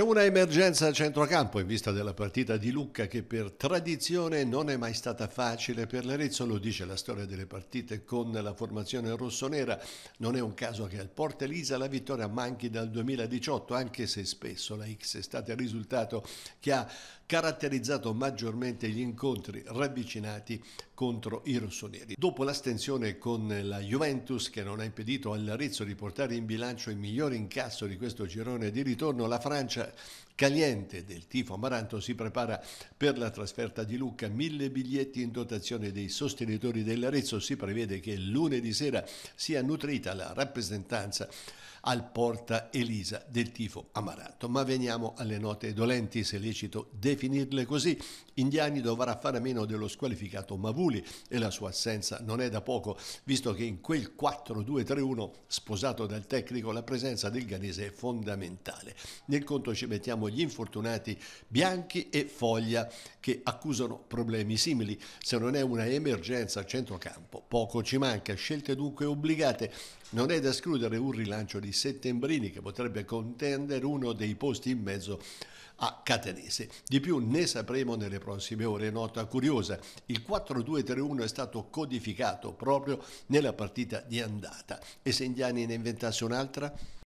C'è una emergenza a centrocampo in vista della partita di Lucca che per tradizione non è mai stata facile per l'Arezzo, lo dice la storia delle partite con la formazione rossonera. Non è un caso che al Porta Elisa la vittoria manchi dal 2018, anche se spesso la X è stata il risultato che ha caratterizzato maggiormente gli incontri ravvicinati contro i rossoneri. Dopo l'astensione con la Juventus che non ha impedito all'Arezzo di portare in bilancio il miglior incasso di questo girone di ritorno, la Francia that caliente del tifo Amaranto si prepara per la trasferta di Lucca, mille biglietti in dotazione dei sostenitori dell'Arezzo, si prevede che lunedì sera sia nutrita la rappresentanza al Porta Elisa del tifo amaranto. Ma veniamo alle note dolenti, se è lecito definirle così. Indiani dovrà fare a meno dello squalificato Mavuli e la sua assenza non è da poco, visto che in quel 4-2-3-1 sposato dal tecnico la presenza del Ganese è fondamentale. Nel conto ci mettiamo gli infortunati Bianchi e Foglia che accusano problemi simili. Se non è una emergenza a centrocampo, poco ci manca. Scelte dunque obbligate. Non è da escludere un rilancio di Settembrini che potrebbe contendere uno dei posti in mezzo a Catenese. Di più ne sapremo nelle prossime ore. Nota curiosa, il 4-2-3-1 è stato codificato proprio nella partita di andata. E se Indiani ne inventasse un'altra?